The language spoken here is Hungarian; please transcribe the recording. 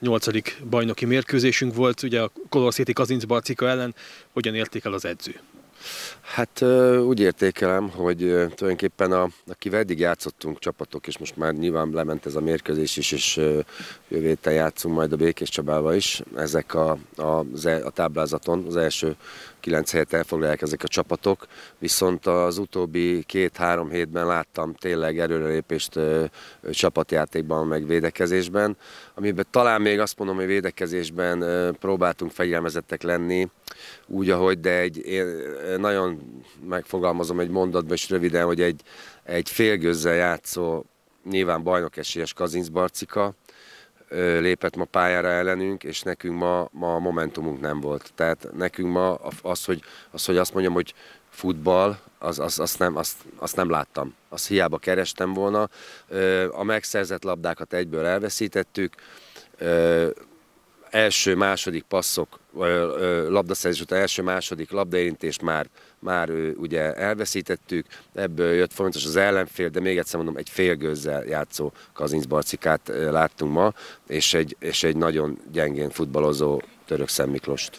nyolcadik bajnoki mérkőzésünk volt, ugye a Color City Kazincbarcika ellen, hogyan el az edző? Hát úgy értékelem, hogy tulajdonképpen a, akik eddig játszottunk csapatok, és most már nyilván lement ez a mérkőzés is, és jövő héten játszunk majd a Békés Csabával is. Ezek a, a, e, a táblázaton az első kilenc helyet elfoglalják ezek a csapatok, viszont az utóbbi két-három hétben láttam tényleg erőrelépést csapatjátékban, meg védekezésben, amiben talán még azt mondom, hogy védekezésben próbáltunk fegyelmezettek lenni, úgy ahogy, de egy nagyon megfogalmazom egy mondatba is röviden, hogy egy, egy félgőzzel játszó, nyilván bajnok esélyes Kazinc Barcika lépett ma pályára ellenünk, és nekünk ma, ma a momentumunk nem volt. Tehát nekünk ma az, hogy, az, hogy azt mondjam, hogy futball, az, az, nem, azt, azt nem láttam. Azt hiába kerestem volna. A megszerzett labdákat egyből elveszítettük első-második passzok, labdaszerzés után első-második labdaérintést már, már ugye elveszítettük, ebből jött fontos az ellenfél, de még egyszer mondom, egy félgőzzel játszó Kazincz Barcikát láttunk ma, és egy, és egy nagyon gyengén futballozó török Szent Miklost.